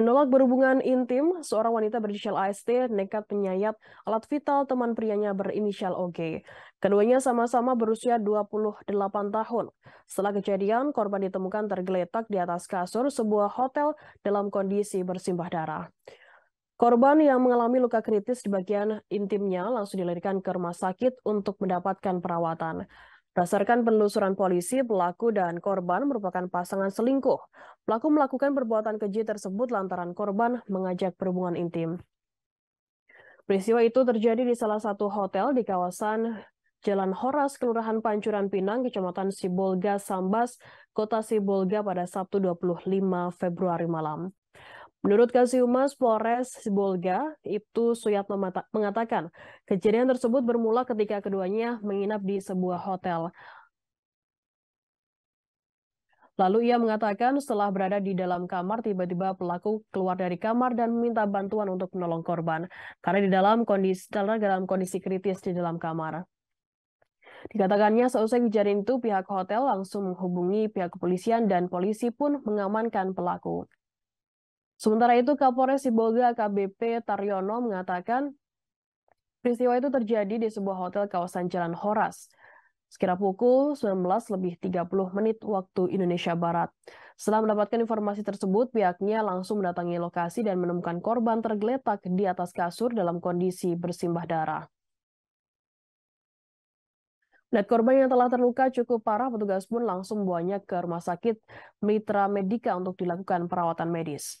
Menolak berhubungan intim, seorang wanita berinisial AST nekat menyayat alat vital teman prianya berinisial OG. Keduanya sama-sama berusia 28 tahun. Setelah kejadian, korban ditemukan tergeletak di atas kasur sebuah hotel dalam kondisi bersimbah darah. Korban yang mengalami luka kritis di bagian intimnya langsung dilarikan ke rumah sakit untuk mendapatkan perawatan. Berdasarkan penelusuran polisi, pelaku dan korban merupakan pasangan selingkuh. Pelaku melakukan perbuatan keji tersebut lantaran korban mengajak perhubungan intim. Peristiwa itu terjadi di salah satu hotel di kawasan Jalan Horas, Kelurahan Pancuran Pinang, Kecamatan Sibolga, Sambas, Kota Sibolga pada Sabtu 25 Februari malam. Menurut Kasiumas Polres Bolga, Ibtu Suyatno mengatakan kejadian tersebut bermula ketika keduanya menginap di sebuah hotel. Lalu ia mengatakan setelah berada di dalam kamar, tiba-tiba pelaku keluar dari kamar dan meminta bantuan untuk menolong korban. Karena di dalam kondisi, dalam kondisi kritis di dalam kamar. Dikatakannya seusai kejadian itu pihak hotel langsung menghubungi pihak kepolisian dan polisi pun mengamankan pelaku. Sementara itu Kapolres Siboga KBP Taryono mengatakan peristiwa itu terjadi di sebuah hotel kawasan Jalan Horas sekira pukul 19 lebih 30 menit waktu Indonesia Barat. Setelah mendapatkan informasi tersebut, pihaknya langsung mendatangi lokasi dan menemukan korban tergeletak di atas kasur dalam kondisi bersimbah darah. Melihat korban yang telah terluka cukup parah, petugas pun langsung membawanya ke rumah sakit Mitra Medika untuk dilakukan perawatan medis.